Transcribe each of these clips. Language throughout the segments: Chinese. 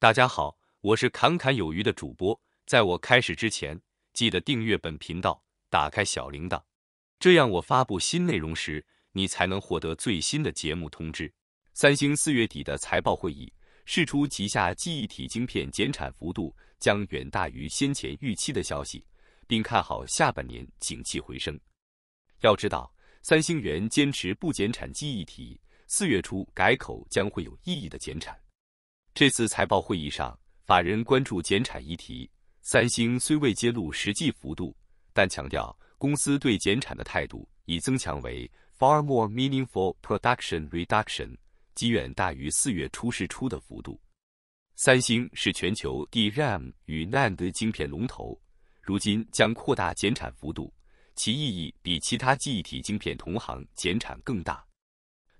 大家好，我是侃侃有余的主播。在我开始之前，记得订阅本频道，打开小铃铛，这样我发布新内容时，你才能获得最新的节目通知。三星四月底的财报会议，释出旗下记忆体晶片减产幅度将远大于先前预期的消息，并看好下半年景气回升。要知道，三星元坚持不减产记忆体，四月初改口将会有意义的减产。这次财报会议上，法人关注减产议题。三星虽未揭露实际幅度，但强调公司对减产的态度已增强为 far more meaningful production reduction，即远大于四月初试出的幅度。三星是全球 DRAM 与 NAND 晶片龙头，如今将扩大减产幅度，其意义比其他记忆体晶片同行减产更大。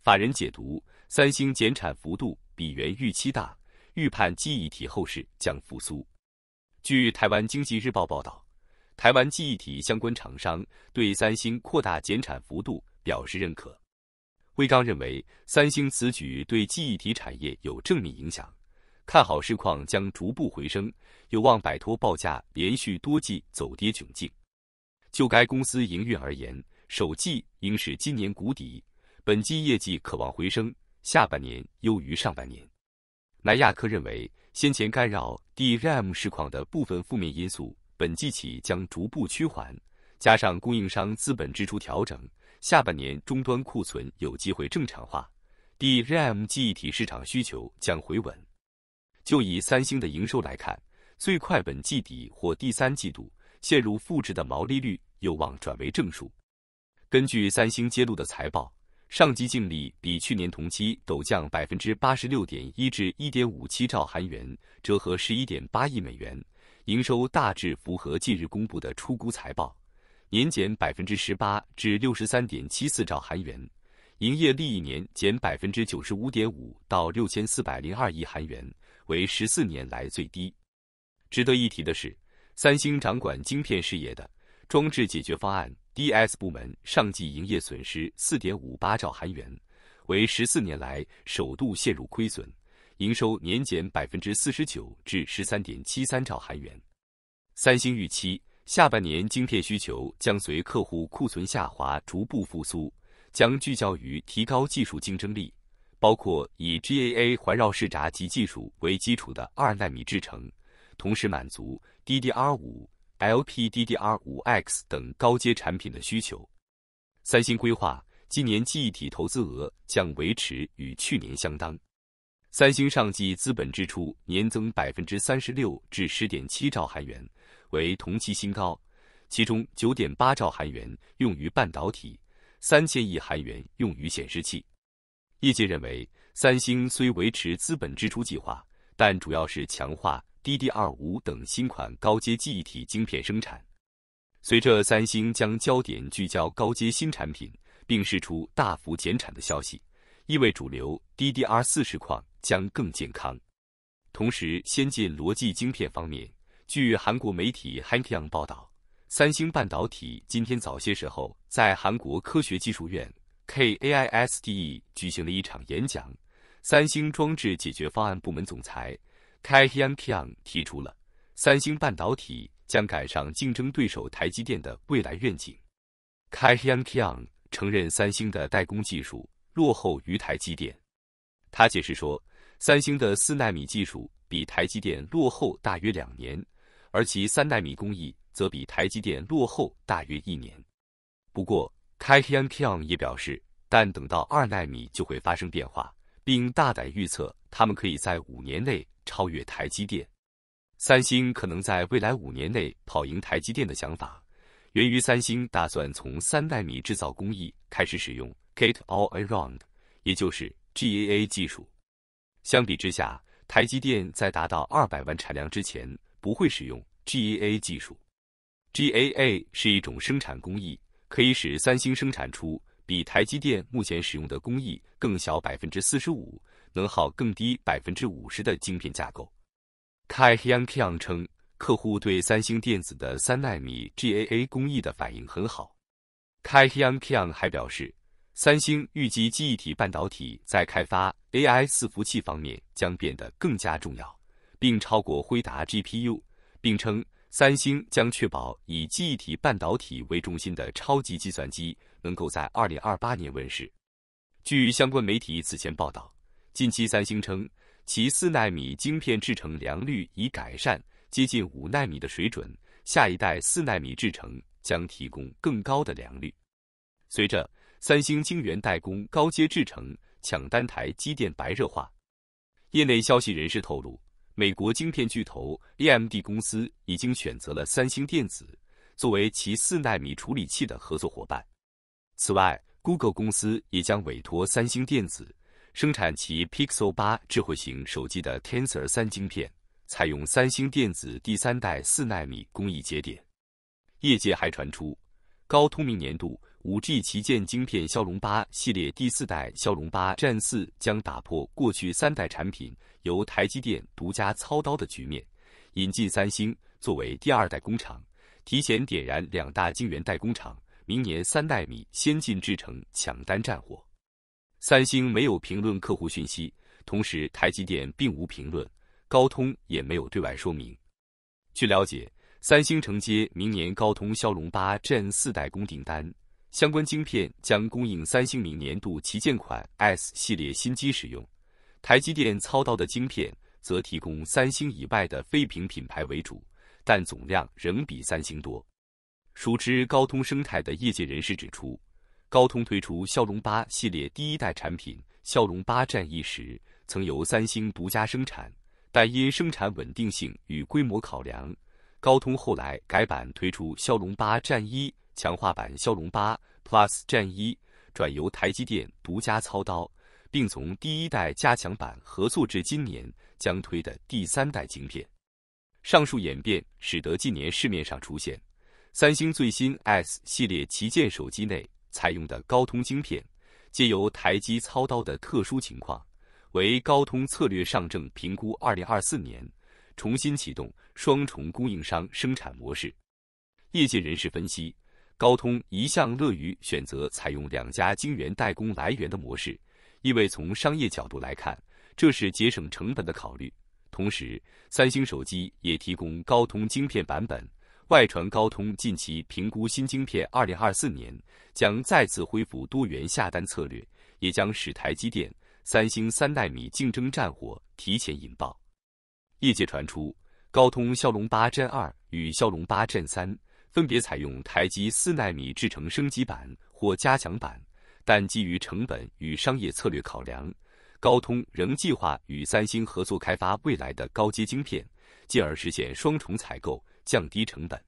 法人解读，三星减产幅度比原预期大。预判记忆体后市将复苏。据《台湾经济日报》报道，台湾记忆体相关厂商对三星扩大减产幅度表示认可。魏章认为，三星此举对记忆体产业有正面影响，看好市况将逐步回升，有望摆脱报价连续多季走跌窘境。就该公司营运而言，首季应是今年谷底，本季业绩渴望回升，下半年优于上半年。南亚克认为，先前干扰 DRAM 市况的部分负面因素，本季起将逐步趋缓，加上供应商资本支出调整，下半年终端库存有机会正常化，DRAM 记忆体市场需求将回稳。就以三星的营收来看，最快本季底或第三季度陷入负值的毛利率有望转为正数。根据三星揭露的财报。上季净利比去年同期陡降百分之八十六点一，至一点五七兆韩元，折合十一点八亿美元，营收大致符合近日公布的出估财报，年减百分之十八至六十三点七四兆韩元，营业利益年减百分之九十五点五到六千四百零二亿韩元，为十四年来最低。值得一提的是，三星掌管晶片事业的装置解决方案。DS 部门上季营业损失四点五八兆韩元，为十四年来首度陷入亏损，营收年减百分之四十九至十三点七三兆韩元。三星预期下半年晶片需求将随客户库存下滑逐步复苏，将聚焦于提高技术竞争力，包括以 GAA 环绕式闸及技术为基础的二纳米制程，同时满足 DDR 五。LPDDR5X 等高阶产品的需求。三星规划今年记忆体投资额将维持与去年相当。三星上季资本支出年增百分之三十六至十点七兆韩元，为同期新高。其中九点八兆韩元用于半导体，三千亿韩元用于显示器。业界认为，三星虽维持资本支出计划，但主要是强化。DDR 五等新款高阶记忆体晶片生产。随着三星将焦点聚焦高阶新产品，并释出大幅减产的消息，意味主流 DDR 四十况将更健康。同时，先进逻辑晶片方面，据韩国媒体 Hankyung 报道，三星半导体今天早些时候在韩国科学技术院 K A I S e 举行了一场演讲，三星装置解决方案部门总裁。Kai h y n g k y n g 提出了三星半导体将赶上竞争对手台积电的未来愿景。Kai h y n g k y n g 承认三星的代工技术落后于台积电。他解释说，三星的四纳米技术比台积电落后大约两年，而其三纳米工艺则比台积电落后大约一年。不过，Kai h y n g k y n g 也表示，但等到二纳米就会发生变化，并大胆预测他们可以在五年内。超越台积电，三星可能在未来五年内跑赢台积电的想法，源于三星打算从三纳米制造工艺开始使用 Gate All Around，也就是 GAA 技术。相比之下，台积电在达到二百万产量之前不会使用 GAA 技术。GAA 是一种生产工艺，可以使三星生产出比台积电目前使用的工艺更小百分之四十五。能耗更低百分之五十的晶片架构，Kai Hyang k y o n g 称，客户对三星电子的三纳米 GAA 工艺的反应很好。Kai Hyang k y o n g 还表示，三星预计记忆体半导体在开发 AI 伺服器方面将变得更加重要，并超过辉达 GPU，并称三星将确保以记忆体半导体为中心的超级计算机能够在二零二八年问世。据相关媒体此前报道。近期，三星称其四纳米晶片制成良率已改善，接近五纳米的水准。下一代四纳米制成将提供更高的良率。随着三星晶圆代工高阶制成抢单台积电白热化，业内消息人士透露，美国晶片巨头 AMD 公司已经选择了三星电子作为其四纳米处理器的合作伙伴。此外，Google 公司也将委托三星电子。生产其 Pixel 八智慧型手机的 Tensor 三晶片，采用三星电子第三代四纳米工艺节点。业界还传出，高通明年度 5G 旗舰晶片骁龙八系列第四代骁龙八战四将打破过去三代产品由台积电独家操刀的局面，引进三星作为第二代工厂，提前点燃两大晶圆代工厂明年三纳米先进制程抢单战火。三星没有评论客户信息，同时台积电并无评论，高通也没有对外说明。据了解，三星承接明年高通骁龙八 Gen 四代工订单，相关晶片将供应三星明年度旗舰款 S 系列新机使用。台积电操刀的晶片则提供三星以外的非屏品牌为主，但总量仍比三星多。熟知高通生态的业界人士指出。高通推出骁龙八系列第一代产品骁龙八战一时曾由三星独家生产，但因生产稳定性与规模考量，高通后来改版推出骁龙八战一强化版骁龙八 Plus 战一，转由台积电独家操刀，并从第一代加强版合作至今年将推的第三代晶片。上述演变使得近年市面上出现三星最新 S 系列旗舰手机内。采用的高通晶片，借由台积操刀的特殊情况，为高通策略上证评估二零二四年重新启动双重供应商生产模式。业界人士分析，高通一向乐于选择采用两家晶圆代工来源的模式，因为从商业角度来看，这是节省成本的考虑。同时，三星手机也提供高通晶片版本。外传，高通近期评估新晶片，二零二四年将再次恢复多元下单策略，也将使台积电、三星三纳米竞争战火提前引爆。业界传出，高通骁龙八 Gen 二与骁龙八 Gen 三分别采用台积四纳米制成升级版或加强版，但基于成本与商业策略考量，高通仍计划与三星合作开发未来的高阶晶片，进而实现双重采购。降低成本。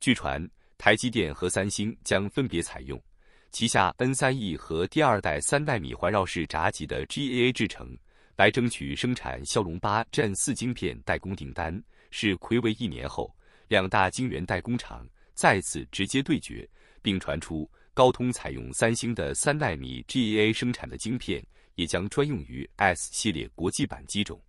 据传，台积电和三星将分别采用旗下 N3E 和第二代三纳米环绕式闸极的 GAA 制程来争取生产骁龙八 Gen 四晶片代工订单，是葵为一年后两大晶圆代工厂再次直接对决。并传出高通采用三星的三纳米 GAA 生产的晶片也将专用于 S 系列国际版机种。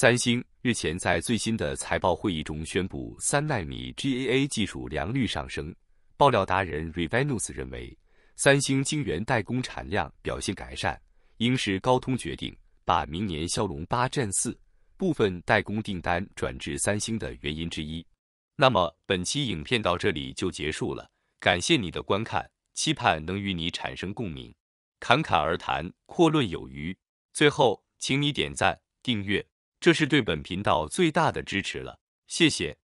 三星日前在最新的财报会议中宣布，三纳米 GAA 技术良率上升。爆料达人 Revenues 认为，三星晶圆代工产量表现改善，应是高通决定把明年骁龙八 Gen 四部分代工订单转至三星的原因之一。那么本期影片到这里就结束了，感谢你的观看，期盼能与你产生共鸣。侃侃而谈，阔论有余。最后，请你点赞、订阅。这是对本频道最大的支持了，谢谢。